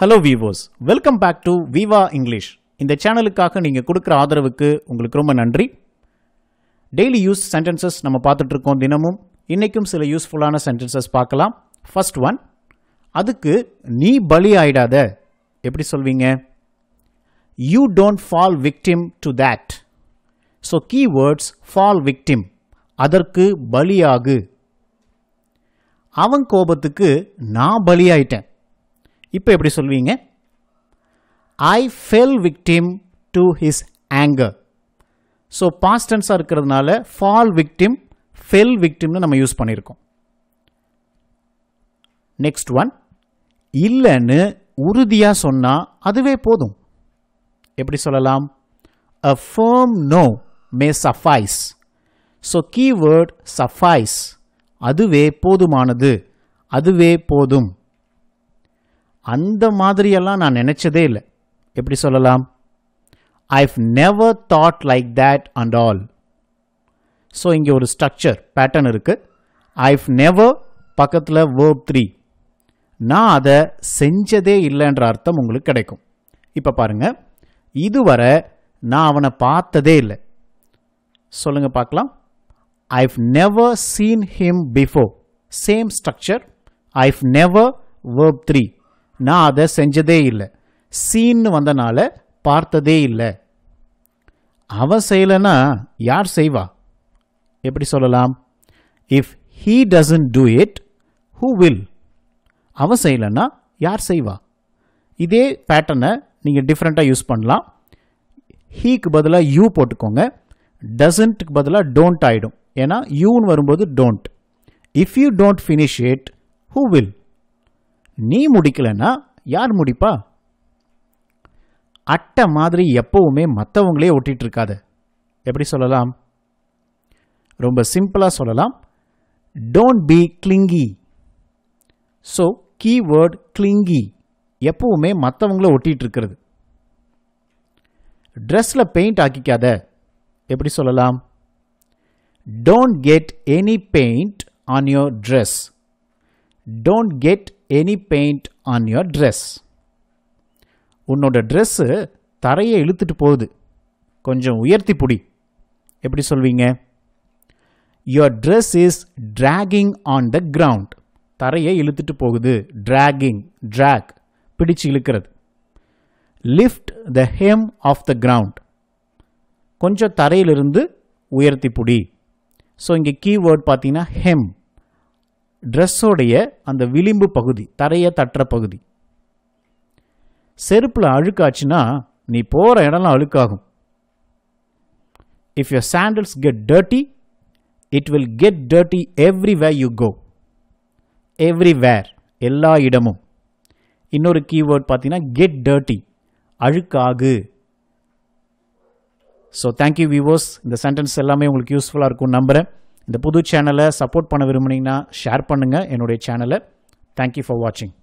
hello Vivos welcome back to Viva English இந்த சேனலுக்காக நீங்கள் கொடுக்குற ஆதரவுக்கு உங்களுக்கு ரொம்ப நன்றி டெய்லி யூஸ் சென்டென்சஸ் நம்ம பார்த்துட்ருக்கோம் தினமும் இன்றைக்கும் சில யூஸ்ஃபுல்லான சென்டென்சஸ் பார்க்கலாம் ஃபஸ்ட் ஒன் அதுக்கு நீ பலி ஆயிடாத எப்படி சொல்வீங்க you don't fall victim to that so keywords fall victim அதற்கு பலியாகு அவன் கோபத்துக்கு நான் பலியாயிட்டேன் இப்போ எப்படி சொல்வீங்க I fell victim to his anger so பாஸ்டன்ஸாக இருக்கிறதுனால ஃபால் விக்டிம் ஃபெல் விக்டிம்னு நம்ம யூஸ் பண்ணியிருக்கோம் நெக்ஸ்ட் ஒன் இல்லைன்னு உறுதியாக சொன்னால் அதுவே போதும் எப்படி சொல்லலாம் a fame no may suffice so keyword suffice அதுவே போதுமானது அதுவே போதும் அந்த மாதிரியெல்லாம் நான் நினச்சதே இல்லை எப்படி சொல்லலாம் I've never thought like that and all so இங்கே ஒரு ஸ்ட்ரக்சர் பேட்டர்ன் இருக்குது ஐவ் நெவர் பக்கத்தில் வேர்ப் த்ரீ நான் அதை செஞ்சதே இல்லைன்ற அர்த்தம் உங்களுக்கு கிடைக்கும் இப்போ பாருங்கள் இதுவரை நான் அவனை பார்த்ததே இல்லை சொல்லுங்கள் பார்க்கலாம் I've never seen him before same structure I've never verb three நான் அதை செஞ்சதே இல்லை சீன்னு வந்தனால பார்த்ததே இல்லை அவ செய்யலைன்னா யார் செய்வா எப்படி சொல்லலாம் if he doesn't do it who will அவ செய்யலைன்னா யார் செய்வா இதே பேட்டர்னை நீங்கள் டிஃப்ரெண்ட்டாக யூஸ் பண்ணலாம் ஹீக்கு பதிலாக யூ போட்டுக்கோங்க டசன்ட்டுக்கு பதிலாக டோன்ட் ஆகிடும் ஏன்னா யூன்னு வரும்போது don't if you don't finish it who will நீ முடிக்கலைன்னா யார் முடிப்பா அட்டை மாதிரி எப்போவுமே மற்றவங்களே ஒட்டிகிட்டு இருக்காத எப்படி சொல்லலாம் ரொம்ப சிம்பிளாக சொல்லலாம் don't be clingy so keyword clingy எப்போவுமே மற்றவங்கள ஒட்டிகிட்டு இருக்கிறது ட்ரெஸ்ஸில் பெயிண்ட் ஆக்கிக்காத எப்படி சொல்லலாம் don't get any paint on your dress don't get any paint on your dress உன்னோட ட்ரெஸ்ஸு தரையை இழுத்துட்டு போகுது கொஞ்சம் உயர்த்தி பிடி எப்படி சொல்வீங்க your dress is dragging on the ground தரையை இழுத்துட்டு போகுது ட்ராகிங் ட்ராக் பிடிச்சு இழுக்கிறது lift the hem off the ground கொஞ்சம் தரையிலிருந்து உயர்த்தி பிடி ஸோ இங்கே கீவேர்ட் பார்த்தீங்கன்னா ஹெம் ட்ரெஸ்ஸோடைய அந்த விளிம்பு பகுதி தரையை தட்டுற பகுதி செருப்பில் அழுக்காச்சுன்னா நீ போகிற இடம்லாம் அழுக்காகும் if your sandals get dirty it will get dirty way you go everywhere எல்லா இடமும் இன்னொரு கீவேர்ட் பார்த்தீங்கன்னா கெட் டர்ட்டி அழுக்காகு ஸோ தேங்க்யூ விவோஸ் இந்த சென்டென்ஸ் எல்லாமே உங்களுக்கு யூஸ்ஃபுல்லாக இருக்கும் நம்புகிறேன் இந்த புது சேனலை சப்போர்ட் பண்ண விரும்புனீங்கன்னா ஷேர் பண்ணுங்கள் என்னுடைய சேனலை தேங்க்யூ ஃபார் வாட்சிங்